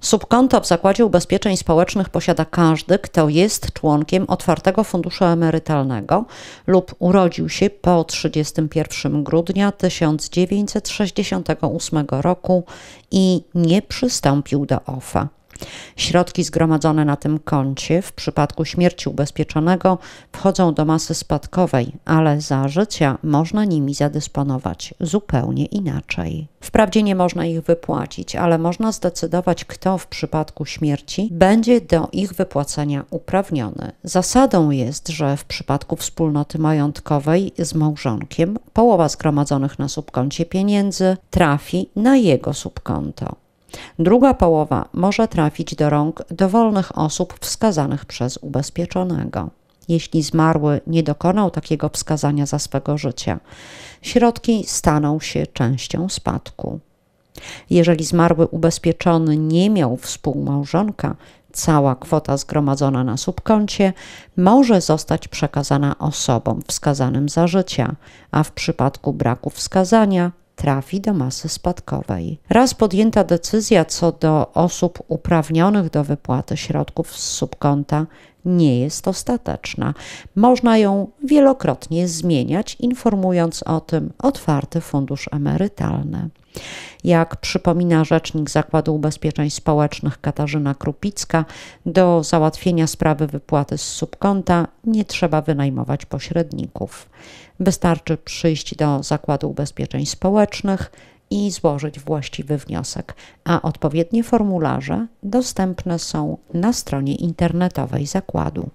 Subkonto w Zakładzie Ubezpieczeń Społecznych posiada każdy, kto jest członkiem otwartego funduszu emerytalnego lub urodził się po 31 grudnia 1968 roku i nie przystąpił do OFA. Środki zgromadzone na tym koncie w przypadku śmierci ubezpieczonego wchodzą do masy spadkowej, ale za życia można nimi zadysponować zupełnie inaczej. Wprawdzie nie można ich wypłacić, ale można zdecydować, kto w przypadku śmierci będzie do ich wypłacenia uprawniony. Zasadą jest, że w przypadku wspólnoty majątkowej z małżonkiem połowa zgromadzonych na subkoncie pieniędzy trafi na jego subkonto. Druga połowa może trafić do rąk dowolnych osób wskazanych przez ubezpieczonego jeśli zmarły nie dokonał takiego wskazania za swego życia. Środki staną się częścią spadku. Jeżeli zmarły ubezpieczony nie miał współmałżonka, cała kwota zgromadzona na subkoncie może zostać przekazana osobom wskazanym za życia, a w przypadku braku wskazania trafi do masy spadkowej. Raz podjęta decyzja co do osób uprawnionych do wypłaty środków z subkonta, nie jest ostateczna. Można ją wielokrotnie zmieniać, informując o tym otwarty fundusz emerytalny. Jak przypomina rzecznik Zakładu Ubezpieczeń Społecznych Katarzyna Krupicka, do załatwienia sprawy wypłaty z subkonta nie trzeba wynajmować pośredników. Wystarczy przyjść do Zakładu Ubezpieczeń Społecznych, i złożyć właściwy wniosek, a odpowiednie formularze dostępne są na stronie internetowej zakładu.